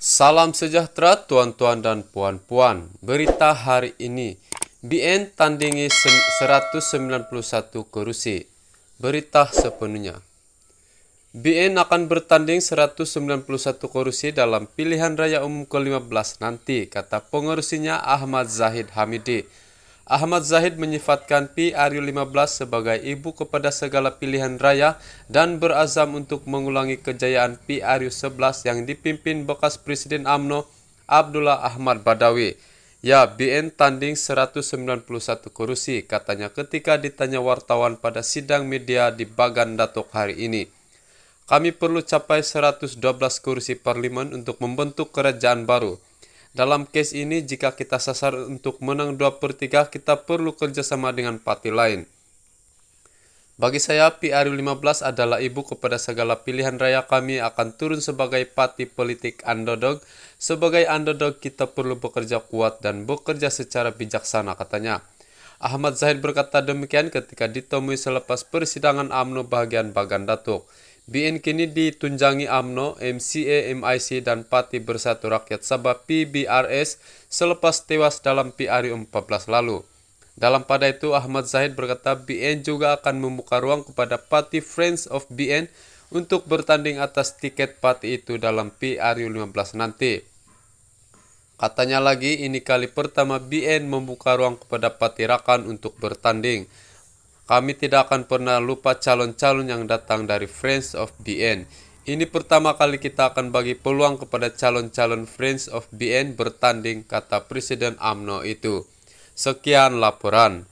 Salam sejahtera tuan-tuan dan puan-puan. Berita hari ini, BN tandingi 191 kerusi. Berita sepenuhnya. BN akan bertanding 191 kerusi dalam pilihan raya umum ke-15 nanti, kata pengurusinya Ahmad Zahid Hamidi Ahmad Zahid menyifatkan PRU15 sebagai ibu kepada segala pilihan raya dan berazam untuk mengulangi kejayaan PRU11 yang dipimpin bekas Presiden AMNO Abdullah Ahmad Badawi. Ya, BN tanding 191 kursi, katanya ketika ditanya wartawan pada sidang media di Bagan Datuk hari ini. Kami perlu capai 112 kursi parlimen untuk membentuk kerajaan baru. Dalam case ini, jika kita sasar untuk menang 2 per 3, kita perlu kerjasama dengan partai lain. Bagi saya, PRU15 adalah ibu kepada segala pilihan raya kami akan turun sebagai parti politik underdog. Sebagai underdog, kita perlu bekerja kuat dan bekerja secara bijaksana, katanya. Ahmad Zahid berkata demikian ketika ditemui selepas persidangan AMNO bagian Bagan Datuk. BN kini ditunjangi AMNO, MCA, MIC, dan Parti Bersatu Rakyat Sabah PBRS selepas tewas dalam PRU 14 lalu. Dalam pada itu, Ahmad Zahid berkata BN juga akan membuka ruang kepada Parti Friends of BN untuk bertanding atas tiket parti itu dalam PRU 15 nanti. Katanya lagi, ini kali pertama BN membuka ruang kepada Parti Rakan untuk bertanding. Kami tidak akan pernah lupa calon-calon yang datang dari Friends of BN. Ini pertama kali kita akan bagi peluang kepada calon-calon Friends of BN bertanding, kata Presiden AMNO itu. Sekian laporan.